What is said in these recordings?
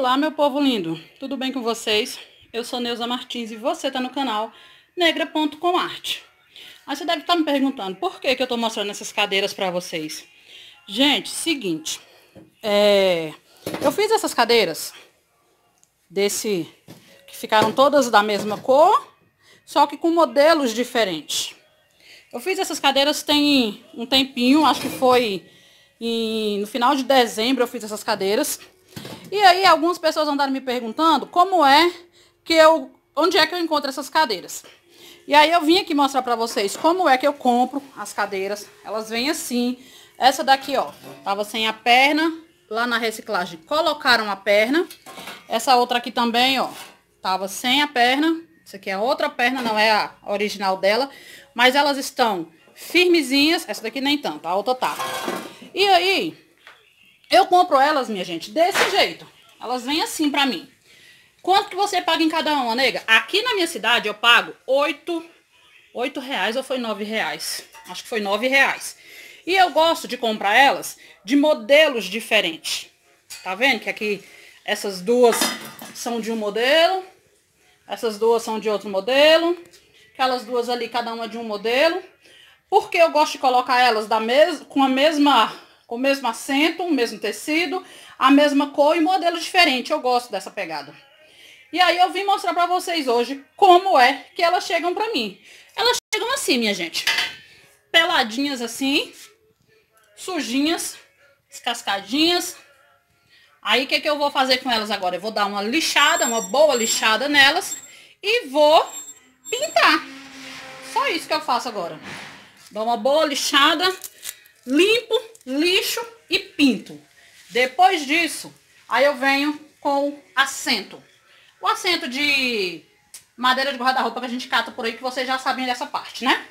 Olá, meu povo lindo, tudo bem com vocês? Eu sou Neuza Martins e você está no canal Negra.com Arte. Aí você deve estar tá me perguntando por que, que eu estou mostrando essas cadeiras para vocês. Gente, seguinte, é, eu fiz essas cadeiras desse, que ficaram todas da mesma cor, só que com modelos diferentes. Eu fiz essas cadeiras tem um tempinho, acho que foi no final de dezembro eu fiz essas cadeiras. E aí algumas pessoas andaram me perguntando como é que eu, onde é que eu encontro essas cadeiras. E aí eu vim aqui mostrar pra vocês como é que eu compro as cadeiras. Elas vêm assim. Essa daqui, ó, tava sem a perna, lá na reciclagem colocaram a perna. Essa outra aqui também, ó, tava sem a perna. Essa aqui é a outra perna, não é a original dela. Mas elas estão firmezinhas. Essa daqui nem tanto, a outra tá. Eu compro elas, minha gente, desse jeito. Elas vêm assim pra mim. Quanto que você paga em cada uma, nega? Aqui na minha cidade eu pago 8, 8 reais ou foi 9 reais? Acho que foi 9 reais. E eu gosto de comprar elas de modelos diferentes. Tá vendo que aqui essas duas são de um modelo. Essas duas são de outro modelo. Aquelas duas ali, cada uma de um modelo. Porque eu gosto de colocar elas da mes com a mesma o mesmo assento, o mesmo tecido, a mesma cor e modelo diferente. Eu gosto dessa pegada. E aí eu vim mostrar pra vocês hoje como é que elas chegam pra mim. Elas chegam assim, minha gente. Peladinhas assim, sujinhas, descascadinhas. Aí o que, que eu vou fazer com elas agora? Eu vou dar uma lixada, uma boa lixada nelas e vou pintar. Só isso que eu faço agora. Dá uma boa lixada limpo, lixo e pinto. Depois disso, aí eu venho com assento. O assento de madeira de guarda-roupa que a gente cata por aí, que vocês já sabem dessa parte, né?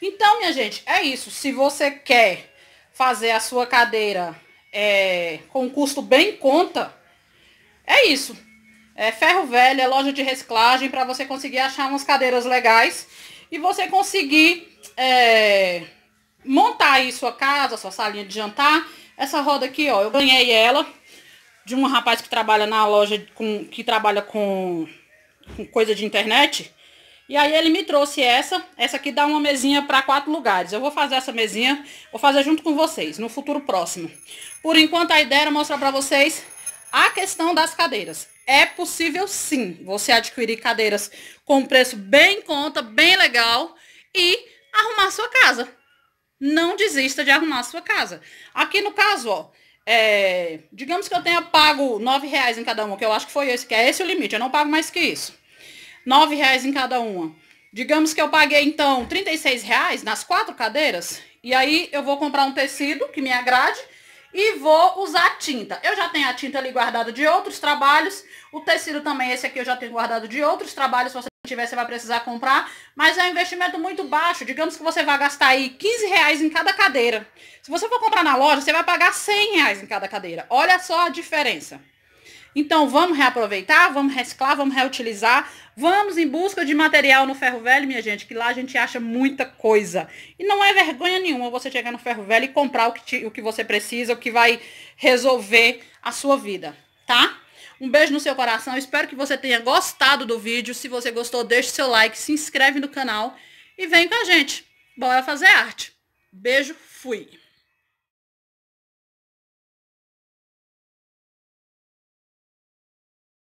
Então, minha gente, é isso. Se você quer fazer a sua cadeira é, com custo bem em conta, é isso. É ferro velho, é loja de reciclagem para você conseguir achar umas cadeiras legais e você conseguir... É, montar aí sua casa, sua salinha de jantar. Essa roda aqui, ó, eu ganhei ela de um rapaz que trabalha na loja, com, que trabalha com, com coisa de internet. E aí ele me trouxe essa, essa aqui dá uma mesinha para quatro lugares. Eu vou fazer essa mesinha, vou fazer junto com vocês, no futuro próximo. Por enquanto a ideia era mostrar para vocês a questão das cadeiras. É possível sim, você adquirir cadeiras com um preço bem em conta, bem legal e arrumar sua casa não desista de arrumar a sua casa. Aqui no caso, ó, é, digamos que eu tenha pago nove reais em cada uma, que eu acho que foi esse, que é esse o limite, eu não pago mais que isso. Nove reais em cada uma. Digamos que eu paguei, então, 36 reais nas quatro cadeiras, e aí eu vou comprar um tecido que me agrade e vou usar a tinta. Eu já tenho a tinta ali guardada de outros trabalhos, o tecido também, esse aqui eu já tenho guardado de outros trabalhos, tiver, você vai precisar comprar, mas é um investimento muito baixo. Digamos que você vai gastar aí 15 reais em cada cadeira. Se você for comprar na loja, você vai pagar 100 reais em cada cadeira. Olha só a diferença. Então, vamos reaproveitar, vamos reciclar, vamos reutilizar, vamos em busca de material no ferro velho, minha gente, que lá a gente acha muita coisa. E não é vergonha nenhuma você chegar no ferro velho e comprar o que, te, o que você precisa, o que vai resolver a sua vida, tá? Um beijo no seu coração. Espero que você tenha gostado do vídeo. Se você gostou, deixe seu like, se inscreve no canal e vem com a gente. Bora fazer arte. Beijo, fui.